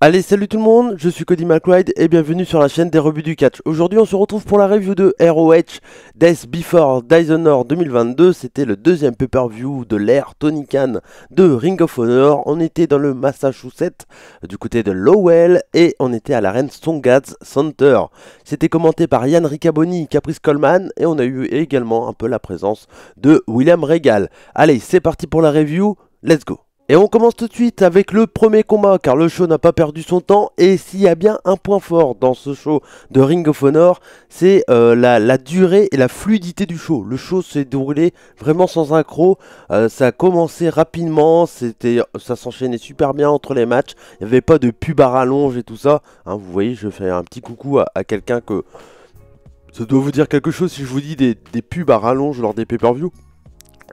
Allez, salut tout le monde, je suis Cody McRide et bienvenue sur la chaîne des rebuts du catch. Aujourd'hui, on se retrouve pour la review de ROH Death Before Dishonor 2022. C'était le deuxième pay-per-view de l'ère Tony Khan de Ring of Honor. On était dans le Massachusetts du côté de Lowell et on était à l'arène Songads Center. C'était commenté par Yann Ricaboni, Caprice Coleman et on a eu également un peu la présence de William Regal. Allez, c'est parti pour la review, let's go et on commence tout de suite avec le premier combat car le show n'a pas perdu son temps et s'il y a bien un point fort dans ce show de Ring of Honor c'est euh, la, durée et la fluidité du show. Le show s'est déroulé vraiment sans accroc. Euh, ça a commencé rapidement, c'était, ça s'enchaînait super bien entre les matchs, il n'y avait pas de pub à rallonge et tout ça. Hein, vous voyez je fais un petit coucou à, quelqu'un que... Ça doit vous dire quelque chose si je vous dis des, des pubs à rallonge lors des pay-per-view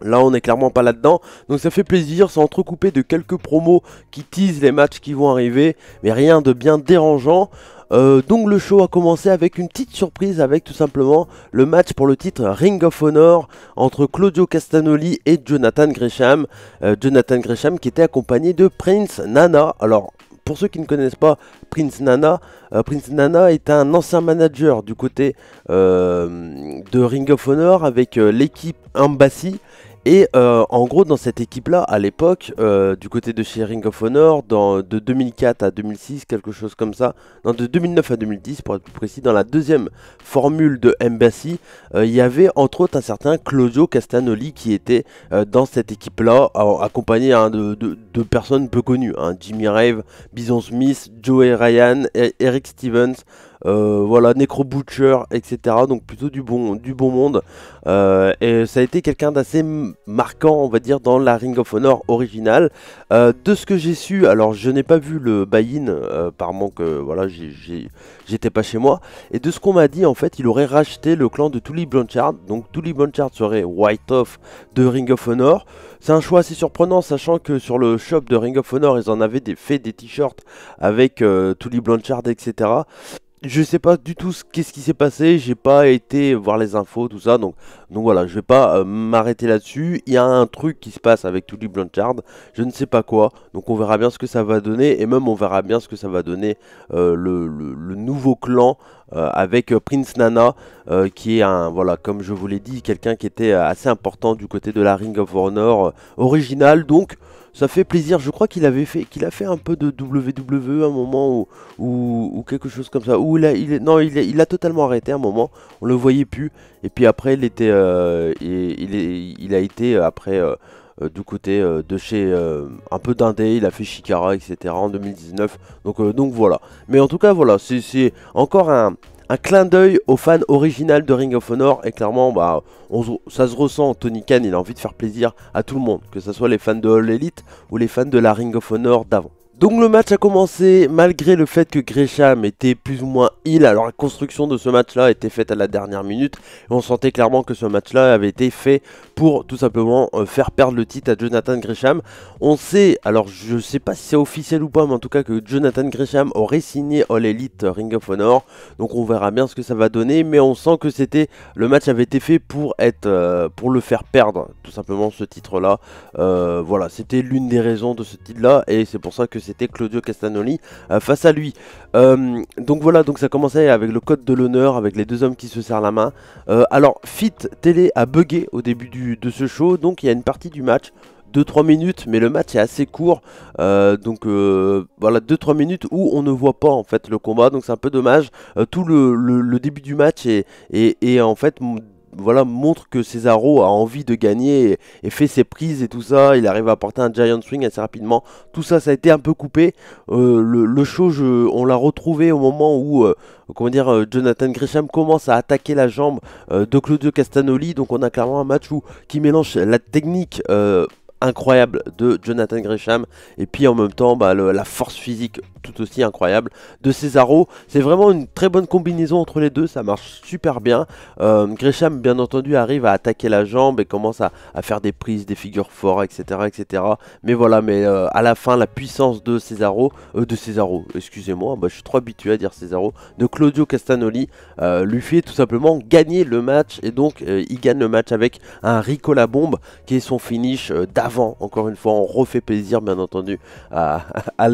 Là, on n'est clairement pas là-dedans. Donc ça fait plaisir, c'est entrecoupé de quelques promos qui teasent les matchs qui vont arriver, mais rien de bien dérangeant. Euh, donc le show a commencé avec une petite surprise avec tout simplement le match pour le titre Ring of Honor entre Claudio Castagnoli et Jonathan Gresham. Euh, Jonathan Gresham qui était accompagné de Prince Nana. Alors pour ceux qui ne connaissent pas Prince Nana, euh, Prince Nana est un ancien manager du côté de Ring of Honor avec l'équipe Embassy et euh, en gros, dans cette équipe-là, à l'époque, euh, du côté de chez Ring of Honor, de 2004 à 2006, quelque chose comme ça, de 2009 à 2010 pour être plus précis, dans la deuxième formule de Embassy, euh, il y avait entre autres un certain Claudio Castagnoli qui était dans cette équipe-là, accompagné hein, de, personnes peu connues, hein, Jimmy Rave, Bison Smith, Joey Ryan, e-, Eric Stevens, euh, voilà, Necro Butcher, etc. Donc plutôt du bon, du bon monde. Euh, et ça a été quelqu'un d'assez marquant, on va dire, dans la Ring of Honor originale. Euh, de ce que j'ai su, alors je n'ai pas vu le buy-in, par manque, voilà, j'étais pas chez moi. Et de ce qu'on m'a dit, en fait, il aurait racheté le clan de Tully Blanchard. Donc Tully Blanchard serait White Off de Ring of Honor. C'est un choix assez surprenant, sachant que sur le shop de Ring of Honor, ils en avaient des, fait des t-shirts avec Tully Blanchard, etc je sais pas du tout ce qu'est-ce qui s'est passé, j'ai pas été voir les infos, tout ça, donc, donc voilà, je vais pas euh, m'arrêter là-dessus. Il y a un truc qui se passe avec Tully Blanchard, je ne sais pas quoi, donc on verra bien ce que ça va donner, et même on verra bien ce que ça va donner euh, le, nouveau clan euh, avec Prince Nana, qui est un, voilà, comme je vous l'ai dit, quelqu'un qui était assez important du côté de la Ring of Honor originale, donc ça fait plaisir. Je crois qu'il avait fait, qu'il a fait un peu de WWE à un moment ou, quelque chose comme ça. Où il a, non, il a, totalement arrêté à un moment. On le voyait plus. Et puis après, il était, euh, il, a été euh, après euh, du côté de chez un peu d'indé. Il a fait Shikara, etc. En 2019. Donc donc voilà. Mais en tout cas, voilà, c'est encore un un clin d'œil aux fans original de Ring of Honor et clairement bah ça se ressent Tony Khan il a envie de faire plaisir à tout le monde que ce soit les fans de All Elite ou les fans de la Ring of Honor d'avant. Donc le match a commencé malgré le fait que Gresham était plus ou moins il alors la construction de ce match-là était faite à la dernière minute, et on sentait clairement que ce match-là avait été fait pour tout simplement euh, faire perdre le titre à Jonathan Gresham. On sait, alors je sais pas si c'est officiel ou pas, mais en tout cas que Jonathan Gresham aurait signé All Elite Ring of Honor, donc on verra bien ce que ça va donner, mais on sent que c'était le match avait été fait pour être euh, pour le faire perdre, tout simplement ce titre-là. Euh, voilà, c'était l'une des raisons de ce titre-là, et c'est pour ça que c'était Claudio Castagnoli euh, face à lui. Euh, donc voilà, donc ça commençait avec le code de l'honneur, avec les deux hommes qui se serrent la main. Euh, alors, Fit Télé a bugué au début du, de ce show, donc il y a une partie du match 2-3 minutes, mais le match est assez court. donc voilà, 2-3 minutes où on ne voit pas en fait le combat, donc c'est un peu dommage. tout le, début du match est, en fait voilà, montre que Cesaro a envie de gagner et, fait ses prises et tout ça. Il arrive à porter un giant swing assez rapidement. Tout ça, ça a été un peu coupé. Euh, le, show, on l'a retrouvé au moment où euh, comment dire, euh, Jonathan Gresham commence à attaquer la jambe de Claudio Castanoli. Donc on a clairement un match où, qui mélange la technique incroyable de Jonathan Gresham et puis en même temps bah, la force physique tout aussi incroyable de Cesaro. C'est vraiment une très bonne combinaison entre les deux, ça marche super bien. Euh, Gresham bien entendu arrive à attaquer la jambe et commence à, faire des prises, des figures fortes, etc. etc. Mais voilà, mais euh, à la fin la puissance de Cesaro, euh, de Cesaro, excusez-moi, bah, je suis trop habitué à dire Cesaro, de Claudio Castanoli lui fait tout simplement gagner le match et donc il gagne le match avec un Ricola Bombe qui est son finish d'avant encore une fois, on refait plaisir, bien entendu, à,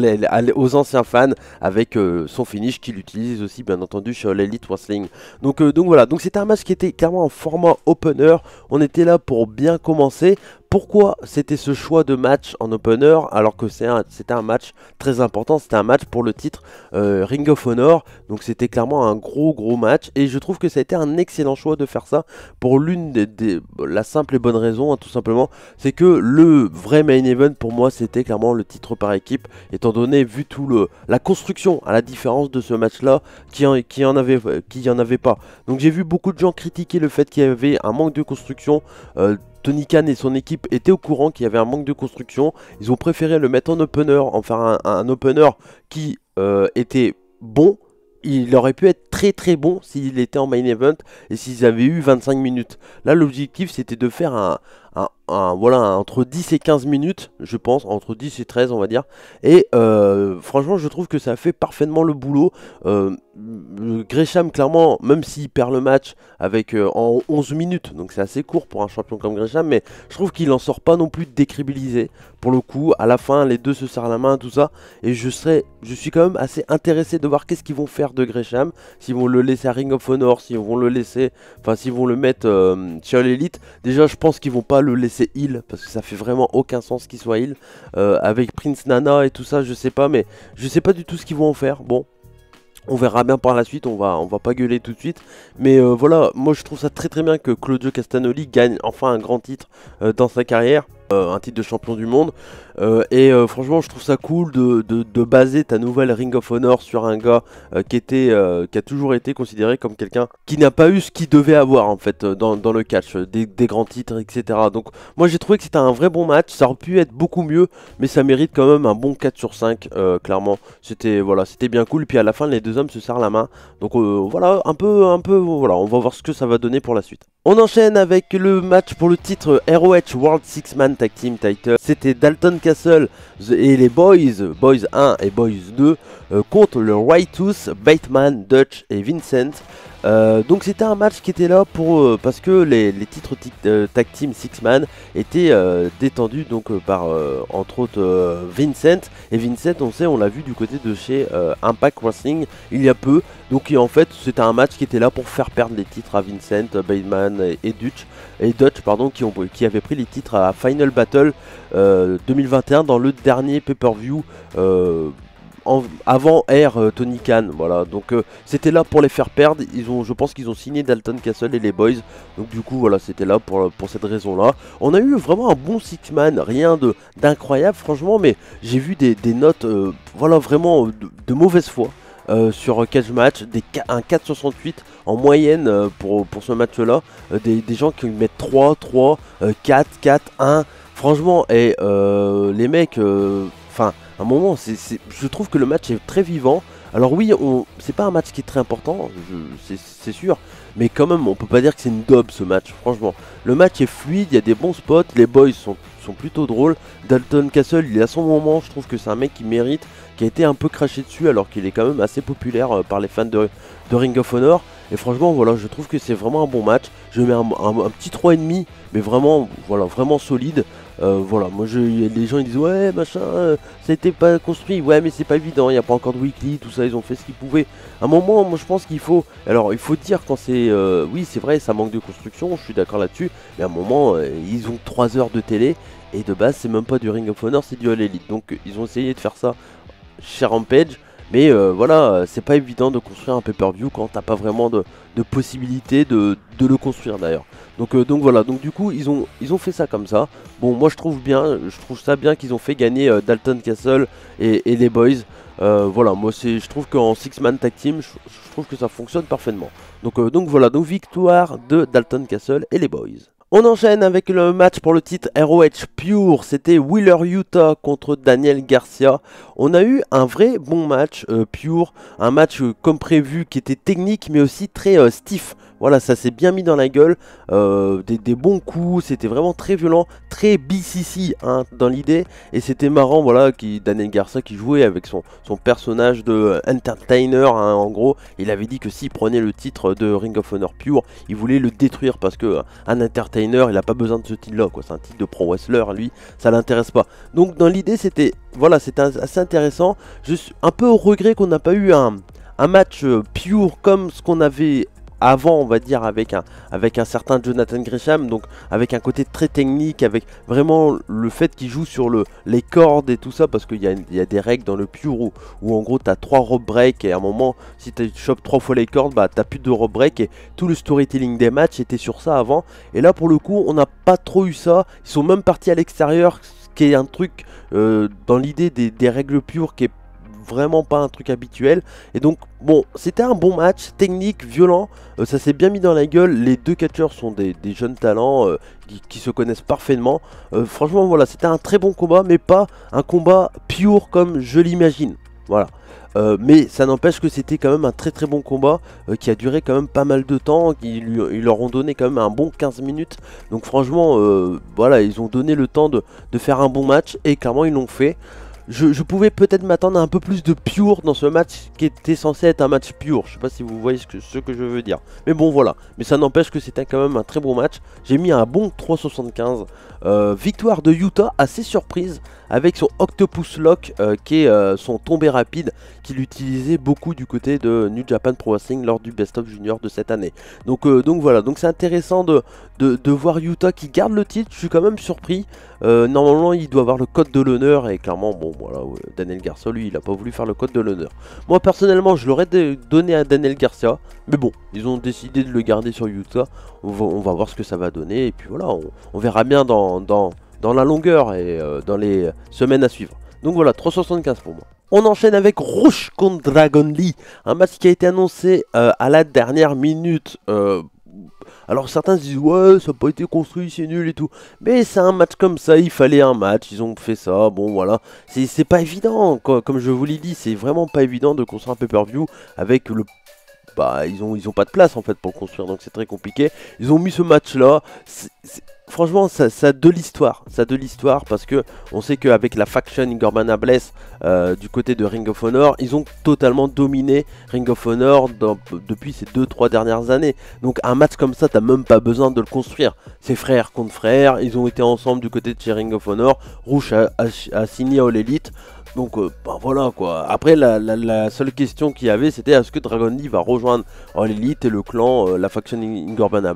aux anciens fans avec euh, son finish qu'il utilise aussi, bien entendu, sur l'Elite Wrestling. Donc, euh, donc voilà, donc c'était un match qui était clairement en format opener. On était là pour bien commencer pourquoi c'était ce choix de match en opener alors que c'était un, match très important, c'était un match pour le titre euh, Ring of Honor, donc c'était clairement un gros gros match et je trouve que ça a été un excellent choix de faire ça pour l'une des, la simple et bonne raison hein, tout simplement, c'est que le vrai main event pour moi c'était clairement le titre par équipe étant donné vu tout le la construction à la différence de ce match là qui en, qui en avait qui en avait pas. Donc j'ai vu beaucoup de gens critiquer le fait qu'il y avait un manque de construction euh, Tony Khan et son équipe étaient au courant qu'il y avait un manque de construction. Ils ont préféré le mettre en opener, enfin un, opener qui euh, était bon. Il aurait pu être très très bon s'il était en main event et s'ils avaient eu 25 minutes. Là, l'objectif c'était de faire un, voilà entre 10 et 15 minutes, je pense, entre 10 et 13, on va dire. Et euh, franchement, je trouve que ça fait parfaitement le boulot. Euh, Gresham, clairement, même s'il perd le match avec euh, en 11 minutes, donc c'est assez court pour un champion comme Gresham, mais je trouve qu'il en sort pas non plus décribilisé. Pour le coup, à la fin, les deux se serrent la main, tout ça, et je serais, je suis quand même assez intéressé de voir qu'est-ce qu'ils vont faire de Gresham s'ils vont le laisser à Ring of Honor, s'ils vont le laisser, enfin s'ils vont le mettre euh, sur l'élite, déjà je pense qu'ils vont pas le laisser heal, parce que ça fait vraiment aucun sens qu'il soit heal. Euh, avec Prince Nana et tout ça, je sais pas, mais je sais pas du tout ce qu'ils vont en faire. Bon, on verra bien par la suite, on va, on va pas gueuler tout de suite. Mais euh, voilà, moi je trouve ça très très bien que Claudio Castagnoli gagne enfin un grand titre dans sa carrière. Euh, un titre de champion du monde. Euh, et euh, franchement, je trouve ça cool de, baser ta nouvelle Ring of Honor sur un gars qui, était, qui a toujours été considéré comme quelqu'un qui n'a pas eu ce qu'il devait avoir en fait dans, le catch, des, grands titres, etc. Donc moi j'ai trouvé que c'était un vrai bon match, ça aurait pu être beaucoup mieux, mais ça mérite quand même un bon 4 sur 5, clairement. C'était voilà, c'était bien cool. Puis à la fin, les deux hommes se serrent la main. Donc voilà, un peu, un peu, voilà, on va voir ce que ça va donner pour la suite. On enchaîne avec le match pour le titre ROH World Six Man Tag Team Title. C'était Dalton Castle et les Boys, Boys 1 et Boys 2, euh, contre le Tooth, Bateman, Dutch et Vincent. Euh, donc c'était un match qui était là pour euh, parce que les, les titres euh, tag team six man étaient détendus donc par entre autres Vincent et Vincent on sait on l'a vu du côté de chez Impact Wrestling il y a peu donc en fait c'était un match qui était là pour faire perdre les titres à Vincent Bateman et, Dutch et Dutch pardon qui ont qui avaient pris les titres à Final Battle 2021 dans le dernier pay-per-view avant R euh, Tony Khan. Voilà, donc euh, c'était là pour les faire perdre. Ils ont, je pense qu'ils ont signé Dalton Castle et les Boys. Donc du coup, voilà, c'était là pour, pour cette raison-là. On a eu vraiment un bon six-man, rien d'incroyable, franchement, mais j'ai vu des, notes, euh, voilà, vraiment de, mauvaise foi. sur Cage Match, des, un 68 en moyenne pour, pour ce match-là, des, des, gens qui mettent 3, 3, 4, 4, 1, franchement, et les mecs, enfin, un moment, c'est je trouve que le match est très vivant. Alors oui, c'est pas un match qui est très important, c'est sûr, mais quand même, on peut pas dire que c'est une dope ce match, franchement. Le match est fluide, il y a des bons spots, les boys sont, sont plutôt drôles. Dalton Castle, il est à son moment, je trouve que c'est un mec qui mérite, qui a été un peu craché dessus, alors qu'il est quand même assez populaire euh, par les fans de, de Ring of Honor. Et franchement, voilà, je trouve que c'est vraiment un bon match. Je mets un, petit petit 3,5, mais vraiment, voilà, vraiment solide. Euh, voilà, moi je, les gens ils disent ouais machin, ça a été pas construit, ouais mais c'est pas évident, il n'y a pas encore de weekly, tout ça, ils ont fait ce qu'ils pouvaient. À un moment, moi je pense qu'il faut, alors il faut dire quand c'est, euh, oui c'est vrai, ça manque de construction, je suis d'accord là-dessus, mais à un moment euh, ils ont 3 heures de télé et de base c'est même pas du Ring of Honor, c'est du All Elite, donc ils ont essayé de faire ça chez Rampage mais euh, voilà, c'est pas évident de construire un pay-per-view quand t'as pas vraiment de, possibilité de, le construire d'ailleurs. Donc, euh, donc voilà, donc du coup ils ont, ils ont fait ça comme ça. Bon moi je trouve bien, je trouve ça bien qu'ils ont fait gagner euh, Dalton Castle et, les Boys. voilà, moi je trouve qu'en six-man tag team, je, trouve que ça fonctionne parfaitement. Donc, donc voilà, donc victoire de Dalton Castle et les Boys. On enchaîne avec le match pour le titre ROH Pure, c'était Wheeler Utah contre Daniel Garcia. On a eu un vrai bon match euh, Pure, un match euh, comme prévu qui était technique mais aussi très euh, stiff voilà, ça s'est bien mis dans la gueule. Euh, des, bons coups, c'était vraiment très violent, très BCC hein, dans l'idée. Et c'était marrant, voilà, qui, Daniel Garcia qui jouait avec son, son personnage de euh, entertainer. Hein, en gros, il avait dit que s'il prenait le titre de Ring of Honor Pure, il voulait le détruire parce que euh, un entertainer, il n'a pas besoin de ce titre-là. C'est un titre de pro wrestler, lui, ça l'intéresse pas. Donc dans l'idée, c'était voilà, c'était assez intéressant. Je suis un peu au regret qu'on n'a pas eu un, un match pure comme ce qu'on avait avant, on va dire, avec un, avec un certain Jonathan Gresham, donc avec un côté très technique, avec vraiment le fait qu'il joue sur le, les cordes et tout ça, parce qu'il y, a des règles dans le pure où, en gros t'as trois rope break et à un moment, si tu chopes trois fois les cordes, bah t'as plus de rope break et tout le storytelling des matchs était sur ça avant. Et là, pour le coup, on n'a pas trop eu ça. Ils sont même partis à l'extérieur, ce qui est un truc euh, dans l'idée des, des règles pures qui est vraiment pas un truc habituel. Et donc, bon, c'était un bon match, technique, violent, euh, ça s'est bien mis dans la gueule. Les deux catcheurs sont des, jeunes talents euh, qui, se connaissent parfaitement. Euh, franchement, voilà, c'était un très bon combat, mais pas un combat pur comme je l'imagine. Voilà. mais ça n'empêche que c'était quand même un très très bon combat qui a duré quand même pas mal de temps. Ils, ils, leur ont donné quand même un bon 15 minutes. Donc franchement, voilà, ils ont donné le temps de, de faire un bon match et clairement ils l'ont fait je, pouvais peut-être m'attendre à un peu plus de pure dans ce match qui était censé être un match pure. Je sais pas si vous voyez ce que, je veux dire. Mais bon, voilà. Mais ça n'empêche que c'était quand même un très bon match. J'ai mis un bon 3,75. Euh, victoire de Utah, assez surprise avec son Octopus Lock euh, qui est euh, son tombé rapide qu'il utilisait beaucoup du côté de New Japan Pro Wrestling lors du Best of Junior de cette année. Donc, euh, donc voilà, donc c'est intéressant de, voir Yuta qui garde le titre, je suis quand même surpris. normalement il doit avoir le code de l'honneur et clairement bon voilà Daniel Garcia lui il a pas voulu faire le code de l'honneur. Moi personnellement je l'aurais donné à Daniel Garcia mais bon ils ont décidé de le garder sur Utah. On va, voir ce que ça va donner et puis voilà on, verra bien dans, dans dans la longueur et euh, dans les semaines à suivre. Donc voilà, 375 pour moi. On enchaîne avec Rouge contre Dragon Lee, un match qui a été annoncé euh, à la dernière minute. Euh, alors certains se disent ouais ça n'a pas été construit, c'est nul et tout. Mais c'est un match comme ça, il fallait un match, ils ont fait ça, bon voilà. C'est pas évident, comme je vous l'ai dit, c'est vraiment pas évident de construire un pay-per-view avec le bah ils ont ils ont pas de place en fait pour construire donc c'est très compliqué. Ils ont mis ce match là, franchement, ça, ça a de l'histoire. Ça a de l'histoire parce que on sait qu'avec la faction Ingorbana Bless euh, du côté de Ring of Honor, ils ont totalement dominé Ring of Honor depuis ces 2-3 dernières années. Donc un match comme ça, t'as même pas besoin de le construire. C'est frère contre frère, ils ont été ensemble du côté de chez Ring of Honor. Rouge a, signé à Elite. Donc ben voilà quoi. Après la, seule question qu'il y avait c'était est-ce que Dragon Lee va rejoindre euh, l'élite et le clan, euh, la faction Ingorban là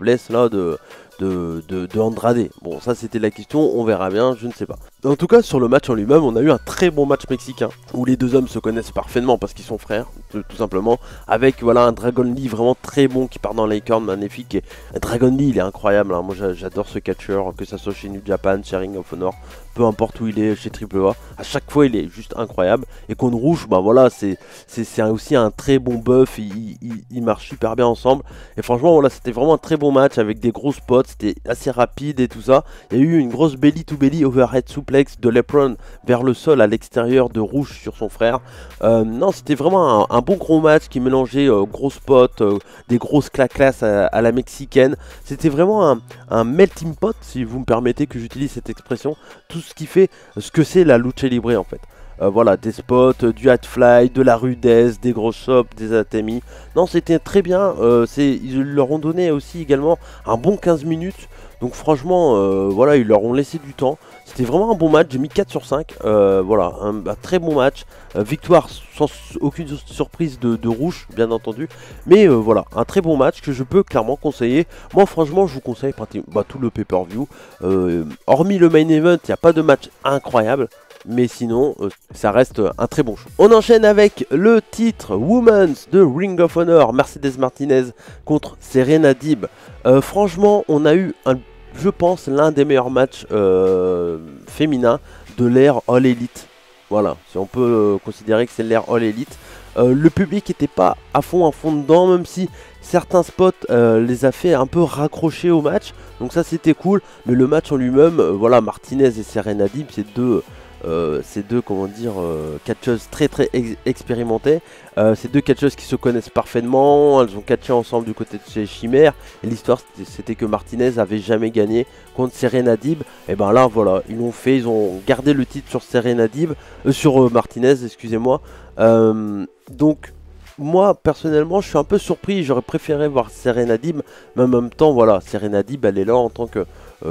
de, de, de, Andrade Bon ça c'était la question, on verra bien, je ne sais pas. En tout cas sur le match en lui-même on a eu un très bon match mexicain où les deux hommes se connaissent parfaitement parce qu'ils sont frères tout simplement. Avec voilà un Dragon Lee vraiment très bon qui part dans l'Icorn magnifique. Et Dragon Lee il est incroyable, hein. moi j'adore ce catcheur que ça soit chez New Japan, sharing of Honor, peu importe où il est chez AAA. À chaque fois, il est juste incroyable. Et qu'on Rouge, bah voilà, c'est aussi un très bon buff. il, marche super bien ensemble. Et franchement, là, c'était vraiment un très bon match avec des gros spots. C'était assez rapide et tout ça. Il y a eu une grosse belly to belly overhead suplex de Lepron vers le sol à l'extérieur de Rouge sur son frère. Euh, non, c'était vraiment un, bon gros match qui mélangeait euh, gros spots, euh, des grosses claques à, à la mexicaine. C'était vraiment un, un melting pot, si vous me permettez que j'utilise cette expression. Tout ce qui fait ce que c'est la lucha libre en fait. Euh, voilà, des spots, euh, du fly, de la rudesse, des gros chops, des atémis. Non, c'était très bien. Euh, ils leur ont donné aussi également un bon 15 minutes donc franchement, euh, voilà, ils leur ont laissé du temps. C'était vraiment un bon match, j'ai mis 4 sur 5. Euh, voilà, un, très bon match. Euh, victoire sans aucune surprise de, rouge, bien entendu. Mais voilà, un très bon match que je peux clairement conseiller. Moi, franchement, je vous conseille pratiquement bah, tout le pay-per-view. hormis le main event, il n'y a pas de match incroyable mais sinon euh, ça reste un très bon show. On enchaîne avec le titre Women's de Ring of Honor, Mercedes Martinez contre Serena Dib. Euh, franchement, on a eu, je pense, l'un des meilleurs matchs euh, féminins de l'ère All Elite. Voilà, si on peut considérer que c'est l'ère All Elite. le public n'était pas à fond à fond dedans, même si certains spots les a fait un peu raccrocher au match. Donc ça c'était cool. Mais le match en lui-même, voilà, Martinez et Serena Dib, c'est deux, euh, ces deux comment dire catcheuses euh, très très expérimentées. Euh, ces deux catcheuses qui se connaissent parfaitement, elles ont catché ensemble du côté de chez chimères. Et l'histoire c'était que Martinez avait jamais gagné contre Serena Dib. Et eh ben là voilà, ils l'ont fait, ils ont gardé le titre sur Serena Dib, sur Martinez, excusez-moi. donc moi personnellement je suis un peu surpris, j'aurais préféré voir Serena Dib, mais en même temps voilà, Serena Dib elle est là en tant que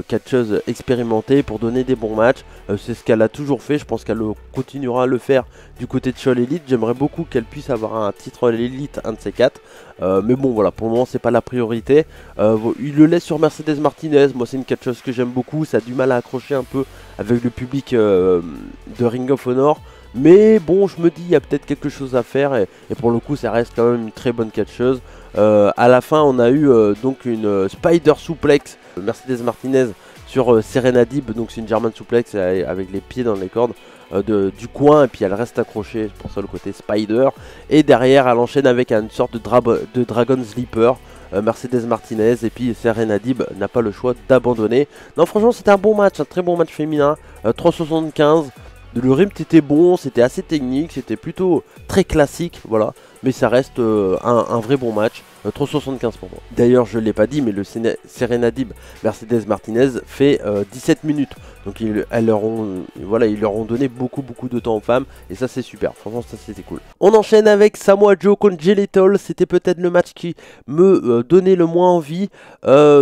catcheuse euh, expérimentée pour donner des bons matchs. Euh, c'est ce qu'elle a toujours fait, je pense qu'elle continuera à le faire du côté de Chol Elite. J'aimerais beaucoup qu'elle puisse avoir un titre à l'élite, un de ces quatre. Euh, mais bon, voilà, pour le moment, c'est pas la priorité. il le laisse sur Mercedes Martinez. Moi, c'est une catcheuse que j'aime beaucoup. Ça a du mal à accrocher un peu avec le public de Ring of Honor. Mais bon, je me dis, il y a peut-être quelque chose à faire. Et, et, pour le coup, ça reste quand même une très bonne catcheuse. Euh, à la fin, on a eu euh, donc une euh, Spider Souplex, Mercedes Martinez sur Serena Dib, donc c'est une German Souplex avec les pieds dans les cordes. du coin et puis elle reste accrochée pour ça le côté spider et derrière elle enchaîne avec une sorte de, de dragon sleeper Mercedes Martinez et puis Serena Dib n'a pas le choix d'abandonner non franchement c'était un bon match un très bon match féminin 3,75 le rythme était bon c'était assez technique c'était plutôt très classique voilà mais ça reste euh, un, vrai bon match. 75 euh, pour moi. D'ailleurs, je ne l'ai pas dit, mais le Serenadib Mercedes Martinez fait 17 euh, minutes. Donc ils, leur ont, voilà, ils leur ont donné beaucoup beaucoup de temps aux femmes et ça c'est super, franchement ça c'était cool. On enchaîne avec Samoa Joe contre Geletol, c'était peut-être le match qui me donnait le moins envie.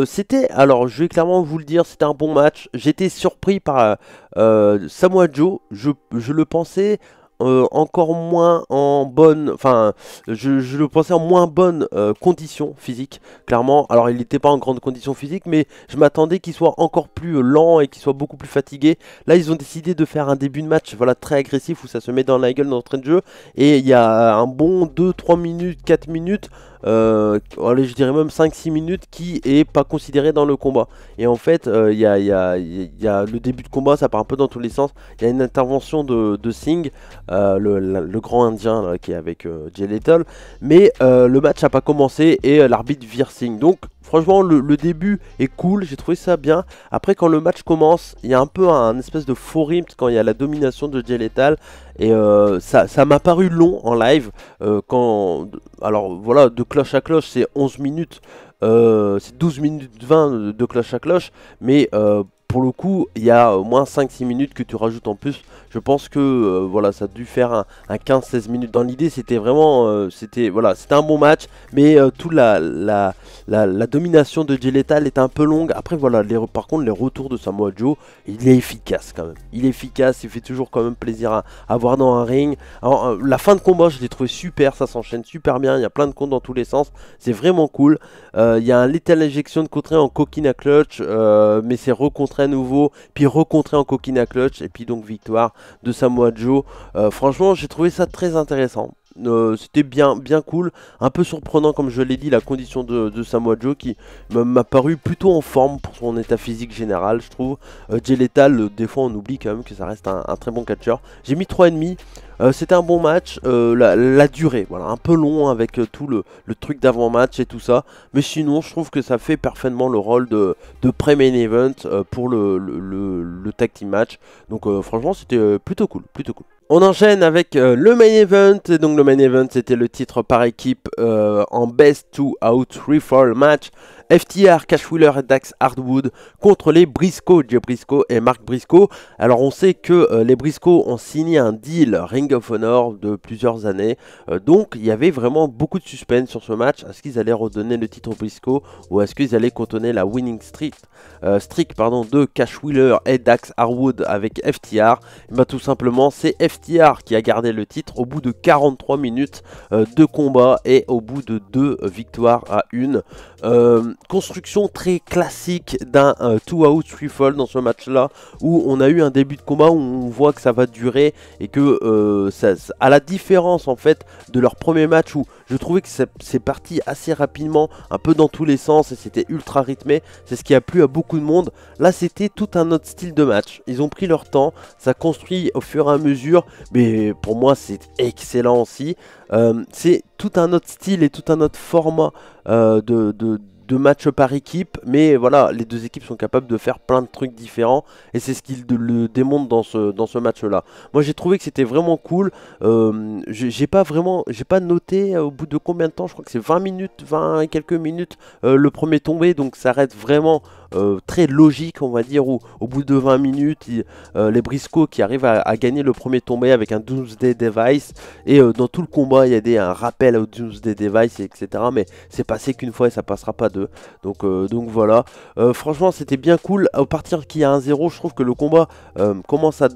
c'était, alors je vais clairement vous le dire, c'était un bon match, j'étais surpris par Samoa Joe, je le pensais euh, encore moins en bonne, enfin, je, le pensais en moins bonne euh, condition physique, clairement. Alors, il n'était pas en grande condition physique, mais je m'attendais qu'il soit encore plus euh, lent et qu'il soit beaucoup plus fatigué. Là, ils ont décidé de faire un début de match, voilà, très agressif où ça se met dans la gueule dans train de jeu. Et il y a un bon 2-3 minutes, 4 minutes. allez, je dirais même 5-6 minutes qui est pas considéré dans le combat. Et en fait, il y, a, y, y, a, le début de combat, ça part un peu dans tous les sens. Il y a une intervention de, de Singh euh, le, grand indien qui est avec euh, Jay Mais euh, le match n'a pas commencé et l'arbitre vire Donc franchement le, début est cool, j'ai trouvé ça bien. Après quand le match commence, il y a un peu un, espèce de faux quand il y a la domination de Jay Et ça m'a paru long en live. quand, alors voilà, de cloche à cloche, c'est 11 minutes. c'est 12 minutes 20 de cloche à cloche, mais pour le coup, il y a au euh, moins 5-6 minutes que tu rajoutes en plus. Je pense que euh, voilà, ça a dû faire un, 15-16 minutes. Dans l'idée, c'était vraiment, euh, c'était voilà, c'était un bon match, mais toute la, domination de Geletal est un peu longue. Après voilà, par contre, les retours de Samoa Joe, il est efficace quand même. Il est efficace, il fait toujours quand même plaisir à, avoir dans un ring. Alors, la fin de combat, je l'ai trouvé super, ça s'enchaîne super bien. Il y a plein de comptes dans tous les sens, c'est vraiment cool. Il y a un Lethal injection de côté en coquina clutch, mais c'est recontré nouveau, puis recontrer en Coquina à clutch, et puis donc victoire de Samoa Joe. Euh, franchement, j'ai trouvé ça très intéressant. Euh, c'était bien, bien cool, un peu surprenant comme je l'ai dit la condition de, de Samoa Joe qui m'a paru plutôt en forme pour son état physique général je trouve. Euh, euh des fois on oublie quand même que ça reste un, très bon catcher. J'ai mis 3,5, demi euh, c'était un bon match, la, durée, voilà, un peu long avec tout le, truc d'avant-match et tout ça, mais sinon je trouve que ça fait parfaitement le rôle de, pré-main event pour le, le, le, tag team match, donc franchement c'était plutôt cool, plutôt cool. On enchaîne avec euh, le main event. donc le main event, c'était le titre par équipe euh, en best to out three match FTR, Cash Wheeler et Dax Hardwood contre les Briscoe, Jay Briscoe et Mark Briscoe. Alors on sait que euh, les Briscoe ont signé un deal Ring of Honor de plusieurs années, euh, donc il y avait vraiment beaucoup de suspense sur ce match. Est-ce qu'ils allaient redonner le titre aux Briscoe ou est-ce qu'ils allaient contenir la winning euh, streak, pardon, de Cash Wheeler et Dax Hardwood avec FTR Et eh ben, tout simplement c'est FTR qui a gardé le titre au bout de 43 minutes de combat et au bout de deux victoires à une construction très classique d'un 2 euh, out 3 fall dans ce match là où on a eu un début de combat où on voit que ça va durer et que euh, ça, à la différence en fait de leur premier match où je trouvais que c'est parti assez rapidement un peu dans tous les sens et c'était ultra rythmé c'est ce qui a plu à beaucoup de monde là c'était tout un autre style de match ils ont pris leur temps ça construit au fur et à mesure mais pour moi c'est excellent aussi euh, c'est tout un autre style et tout un autre format de, de de matchs par équipe, mais voilà, les deux équipes sont capables de faire plein de trucs différents, et c'est ce qu'ils le démontrent dans ce, dans ce match-là. Moi j'ai trouvé que c'était vraiment cool, euh, j'ai pas vraiment, j'ai pas noté euh, au bout de combien de temps, je crois que c'est 20 minutes, 20 et quelques minutes, euh, le premier tombé, donc ça reste vraiment euh, très logique, on va dire, où au bout de 20 minutes, euh, les brisco qui arrivent à, gagner le premier tombé avec un Doomsday Device. Et euh, dans tout le combat, il y a des, un rappel au Doomsday Device, etc. Mais c'est passé qu'une fois et ça passera pas deux. Donc, donc voilà. franchement, c'était bien cool. Au partir qu'il y a un zéro je trouve que le combat commence à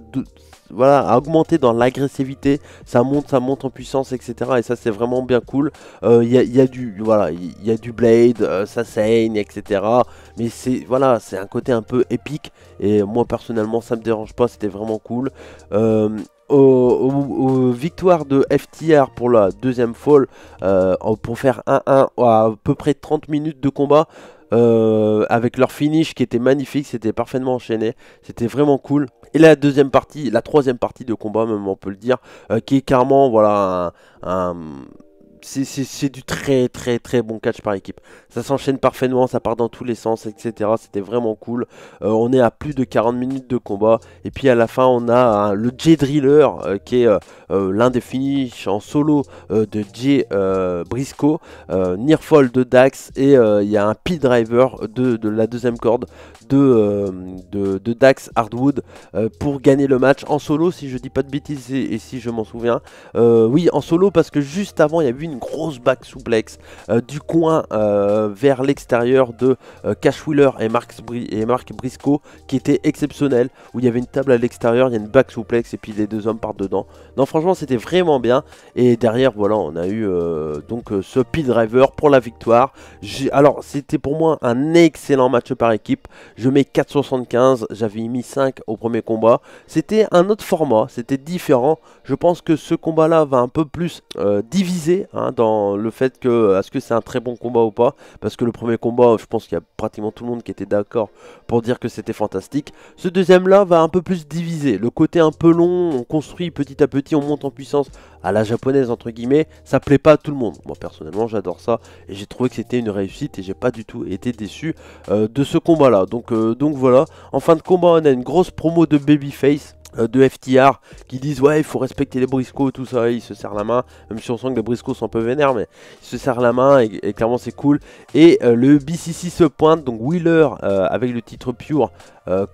voilà, augmenter dans l'agressivité. Ça monte, ça monte en puissance, etc. Et ça, c'est vraiment bien cool. Il euh, y, a, du, voilà, il du blade, euh, ça saigne, etc. Mais c'est, voilà, c'est un côté un peu épique. Et moi, personnellement, ça me dérange pas. C'était vraiment cool. Euh, victoire de FTR pour la deuxième fall pour faire 1-1 à peu près 30 minutes de combat. Euh, avec leur finish qui était magnifique, c'était parfaitement enchaîné, c'était vraiment cool. Et la deuxième partie, la troisième partie de combat même on peut le dire, euh, qui est carrément voilà un c'est du très très très bon catch par équipe. Ça s'enchaîne parfaitement, ça part dans tous les sens, etc. C'était vraiment cool. Euh, on est à plus de 40 minutes de combat. Et puis à la fin, on a euh, le J-Driller, euh, qui est l'un des finish en solo de J Briscoe. Nearfall de Dax. Et il y a un P-Driver de, la deuxième corde de, de, Dax Hardwood pour gagner le match en solo, si je dis pas de bêtises et, si je m'en souviens. oui, en solo, parce que juste avant, il y a eu une grosse back souplex euh, du coin euh, vers l'extérieur de euh, Cash Wheeler et marc et Briscoe qui était exceptionnel, où il y avait une table à l'extérieur, il y a une back souplex et puis les deux hommes partent dedans. Non, franchement, c'était vraiment bien. Et derrière, voilà, on a eu donc ce p driver pour la victoire. Alors, c'était pour moi un excellent match par équipe. Je mets 4,75, j'avais mis 5 au premier combat. C'était un autre format, c'était différent. Je pense que ce combat-là va un peu plus diviser. Hein, Hein, dans le fait que euh, est-ce que c'est un très bon combat ou pas Parce que le premier combat, je pense qu'il y a pratiquement tout le monde qui était d'accord pour dire que c'était fantastique. Ce deuxième là va un peu plus diviser. Le côté un peu long, on construit petit à petit, on monte en puissance à la japonaise entre guillemets, ça plaît pas à tout le monde. Moi personnellement j'adore ça et j'ai trouvé que c'était une réussite et j'ai pas du tout été déçu euh, de ce combat là. Donc, euh, donc voilà, en fin de combat on a une grosse promo de Babyface euh, de FTR qui disent ouais il faut respecter les briscos tout ça ils se serrent la main même si on sent que les briscos sont un peu vénères mais ils se serrent la main et, clairement c'est cool et euh, le BCC se pointe donc Wheeler euh, avec le titre Pure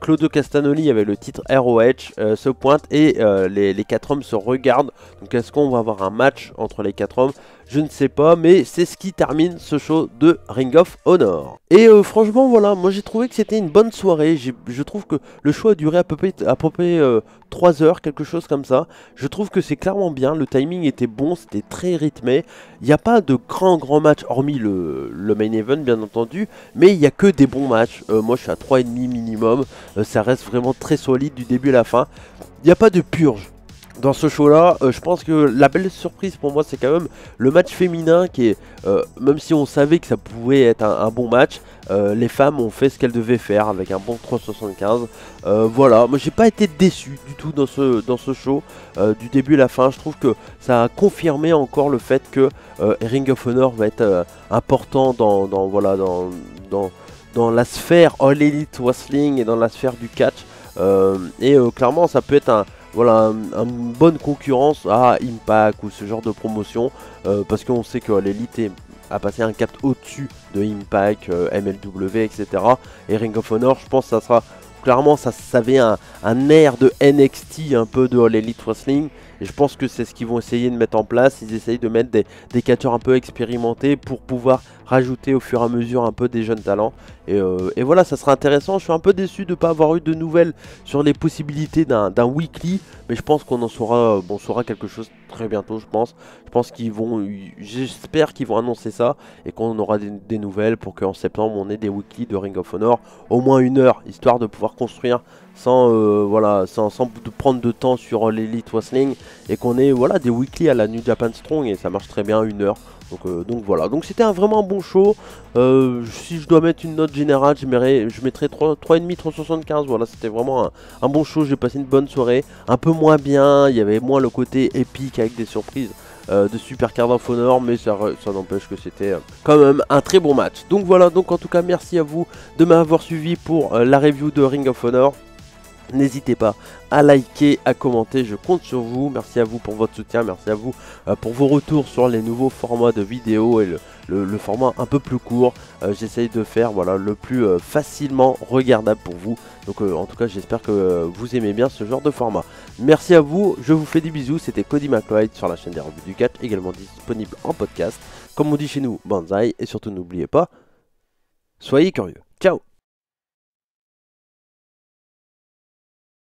Claude Castanoli avec le titre ROH se pointe et les, les quatre hommes se regardent donc est-ce qu'on va avoir un match entre les quatre hommes je ne sais pas, mais c'est ce qui termine ce show de Ring of Honor. Et euh, franchement, voilà, moi j'ai trouvé que c'était une bonne soirée, je trouve que le show a duré à peu près, 3 euh, heures, quelque chose comme ça. Je trouve que c'est clairement bien, le timing était bon, c'était très rythmé. Il n'y a pas de grand grand match, hormis le, main event bien entendu, mais il n'y a que des bons matchs. Euh, moi je suis à 3,5 minimum, ça reste vraiment très solide du début à la fin. Il n'y a pas de purge, dans ce show-là. Euh, je pense que la belle surprise pour moi, c'est quand même le match féminin qui est, euh, même si on savait que ça pouvait être un, bon match, euh, les femmes ont fait ce qu'elles devaient faire avec un bon 3,75. voilà, moi j'ai pas été déçu du tout dans ce, dans ce show, du début à la fin. Je trouve que ça a confirmé encore le fait que Ring of Honor va être important dans, voilà, dans, dans, dans la sphère All Elite Wrestling et dans la sphère du catch. et clairement, ça peut être un, voilà, une bonne concurrence à Impact ou ce genre de promotion, euh, parce qu'on sait que l'élite a passé un cap au-dessus de Impact, euh, MLW, etc. Et Ring of Honor, je pense que ça sera clairement, ça, avait un, un air de NXT, un peu de l'élite wrestling, et je pense que c'est ce qu'ils vont essayer de mettre en place. Ils essayent de mettre des, des un peu expérimentés pour pouvoir rajouter au fur et à mesure un peu des jeunes talents. Et, euh, voilà, ça sera intéressant. Je suis un peu déçu de ne pas avoir eu de nouvelles sur les possibilités d'un weekly. Mais je pense qu'on en saura, euh, bon, saura quelque chose très bientôt, je pense. Je pense qu'ils vont, j'espère qu'ils vont annoncer ça et qu'on aura des, des, nouvelles pour qu'en septembre on ait des weekly de Ring of Honor, au moins une heure, histoire de pouvoir construire sans euh, voilà prendre de temps sur l'Elite Wrestling et qu'on ait voilà des weekly à la New Japan Strong et ça marche très bien une heure donc, euh, donc voilà donc c'était vraiment un bon show euh, si je dois mettre une note générale je mettrais je mettrai 3,5 375 voilà c'était vraiment un, bon show j'ai passé une bonne soirée un peu moins bien il y avait moins le côté épique avec des surprises de Super Card of Honor, mais ça, ça n'empêche que c'était quand même un très bon match. Donc voilà, donc en tout cas, merci à vous de m'avoir suivi pour la review de Ring of Honor. N'hésitez pas à liker, à commenter, je compte sur vous. Merci à vous pour votre soutien, merci à vous euh, pour vos retours sur les nouveaux formats de vidéos et le, format un peu plus court. Euh, j'essaye de faire voilà, le plus euh, facilement regardable pour vous. Donc en tout cas j'espère que vous aimez bien ce genre de format. Merci à vous, je vous fais des bisous. C'était Cody McLeod sur la chaîne des revues du catch, également disponible en podcast. Comme on dit chez nous, Banzai. Et surtout n'oubliez pas, soyez curieux. Ciao